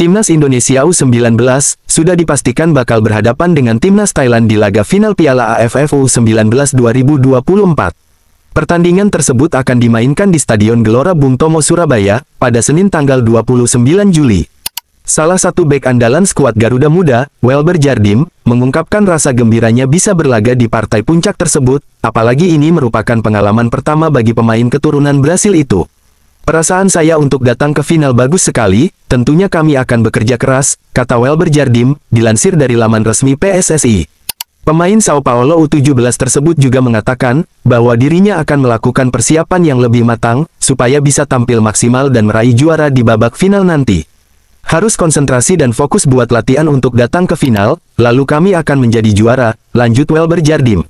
Timnas Indonesia U19 sudah dipastikan bakal berhadapan dengan Timnas Thailand di laga final Piala AFF U19 2024. Pertandingan tersebut akan dimainkan di Stadion Gelora Bung Tomo Surabaya pada Senin tanggal 29 Juli. Salah satu bek andalan skuad Garuda Muda, Welber Jardim, mengungkapkan rasa gembiranya bisa berlaga di partai puncak tersebut, apalagi ini merupakan pengalaman pertama bagi pemain keturunan Brasil itu. Perasaan saya untuk datang ke final bagus sekali, tentunya kami akan bekerja keras, kata Welber Jardim, dilansir dari laman resmi PSSI. Pemain Sao Paulo U17 tersebut juga mengatakan, bahwa dirinya akan melakukan persiapan yang lebih matang, supaya bisa tampil maksimal dan meraih juara di babak final nanti. Harus konsentrasi dan fokus buat latihan untuk datang ke final, lalu kami akan menjadi juara, lanjut Welber Jardim.